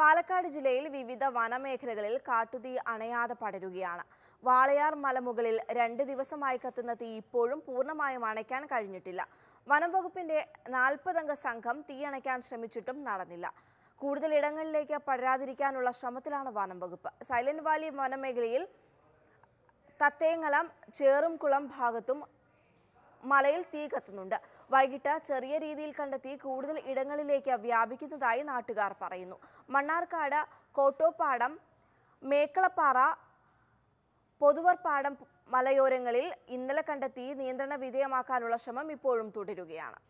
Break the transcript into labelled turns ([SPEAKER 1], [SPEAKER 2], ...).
[SPEAKER 1] പാലക്കാട് ജില്ലയിൽ വിവിധ വനമേഖലകളിൽ കാട്ടുതീ അണയാതെ പടരുകയാണ് വാളയാർ മലമുകളിൽ രണ്ട് ദിവസമായി കത്തുന്ന തീ ഇപ്പോഴും പൂർണ്ണമായും അണയ്ക്കാൻ കഴിഞ്ഞിട്ടില്ല വനം വകുപ്പിന്റെ നാൽപ്പതംഗ സംഘം തീ അണയ്ക്കാൻ ശ്രമിച്ചിട്ടും നടന്നില്ല കൂടുതൽ ഇടങ്ങളിലേക്ക് പടരാതിരിക്കാനുള്ള ശ്രമത്തിലാണ് വനം വകുപ്പ് സൈലന്റ് വാലി വനമേഖലയിൽ തത്തേങ്ങലം ചേറുംകുളം ഭാഗത്തും മലയിൽ തീ കത്തുന്നുണ്ട് വൈകിട്ട് ചെറിയ രീതിയിൽ കണ്ട തീ കൂടുതൽ ഇടങ്ങളിലേക്ക് വ്യാപിക്കുന്നതായി നാട്ടുകാർ പറയുന്നു മണ്ണാർക്കാട് കോട്ടോപ്പാടം മേക്കളപ്പാറ പൊതുവർപ്പാടം മലയോരങ്ങളിൽ ഇന്നലെ കണ്ടെത്തി നിയന്ത്രണ വിധേയമാക്കാനുള്ള ശ്രമം ഇപ്പോഴും തുടരുകയാണ്